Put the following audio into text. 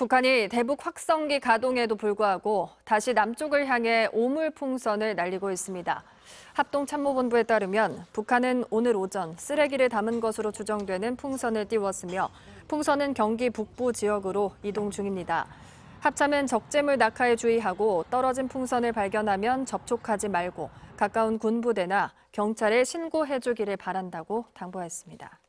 북한이 대북 확성기 가동에도 불구하고 다시 남쪽을 향해 오물 풍선을 날리고 있습니다. 합동참모본부에 따르면 북한은 오늘 오전 쓰레기를 담은 것으로 추정되는 풍선을 띄웠으며 풍선은 경기 북부 지역으로 이동 중입니다. 합참은 적재물 낙하에 주의하고 떨어진 풍선을 발견하면 접촉하지 말고 가까운 군부대나 경찰에 신고해 주기를 바란다고 당부했습니다.